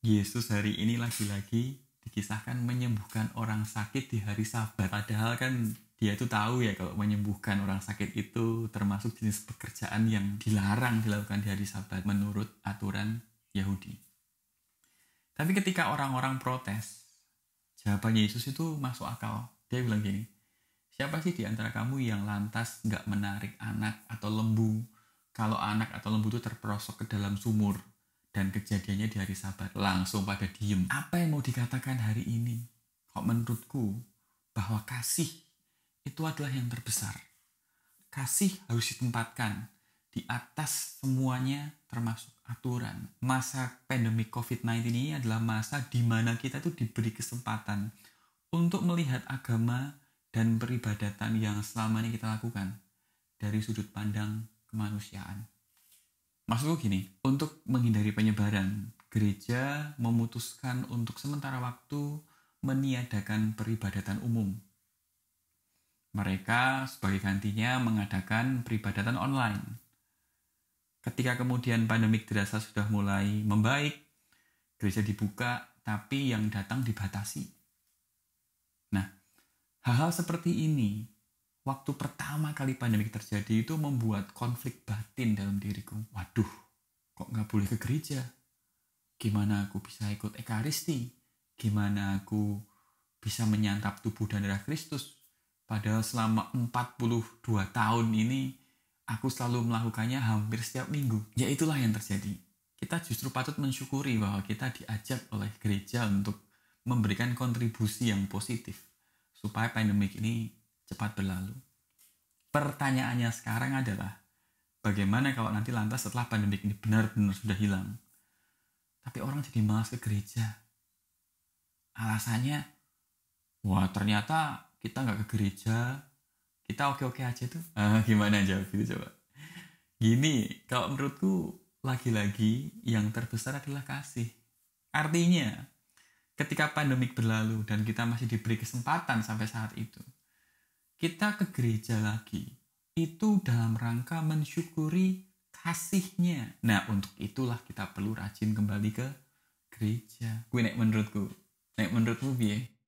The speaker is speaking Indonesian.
Yesus hari ini lagi-lagi dikisahkan menyembuhkan orang sakit di hari Sabat. Padahal kan dia itu tahu ya kalau menyembuhkan orang sakit itu termasuk jenis pekerjaan yang dilarang dilakukan di hari Sabat menurut aturan Yahudi. Tapi ketika orang-orang protes, jawaban Yesus itu masuk akal. Dia bilang gini, siapa sih di antara kamu yang lantas nggak menarik anak atau lembu kalau anak atau lembu itu terperosok ke dalam sumur dan kejadiannya di hari Sabat langsung pada diem. Apa yang mau dikatakan hari ini? Kok menurutku bahwa kasih itu adalah yang terbesar. Kasih harus ditempatkan di atas semuanya termasuk aturan. Masa pandemi COVID-19 ini adalah masa di mana kita tuh diberi kesempatan untuk melihat agama dan peribadatan yang selama ini kita lakukan dari sudut pandang kemanusiaan. Maksudku gini, untuk menghindari penyebaran, gereja memutuskan untuk sementara waktu meniadakan peribadatan umum. Mereka sebagai gantinya mengadakan peribadatan online. Ketika kemudian pandemik dirasa sudah mulai membaik, gereja dibuka, tapi yang datang dibatasi. Nah, hal-hal seperti ini waktu pertama kali pandemi terjadi itu membuat konflik batin dalam diriku. Waduh, kok nggak boleh ke gereja? Gimana aku bisa ikut Ekaristi? Gimana aku bisa menyantap tubuh dan darah Kristus? Padahal selama 42 tahun ini, aku selalu melakukannya hampir setiap minggu. Ya itulah yang terjadi. Kita justru patut mensyukuri bahwa kita diajak oleh gereja untuk memberikan kontribusi yang positif supaya pandemik ini cepat berlalu. Pertanyaannya sekarang adalah, bagaimana kalau nanti lantas setelah pandemi ini benar-benar sudah hilang? Tapi orang jadi malas ke gereja. Alasannya, wah ternyata kita nggak ke gereja, kita oke-oke aja tuh. Ah, gimana jawab gitu coba. Gini, kalau menurutku lagi-lagi yang terbesar adalah kasih. Artinya, ketika pandemik berlalu dan kita masih diberi kesempatan sampai saat itu, kita ke gereja lagi itu dalam rangka mensyukuri kasihnya. Nah, untuk itulah kita perlu rajin kembali ke gereja. Gue nek menurutku, naik menurutmu biye.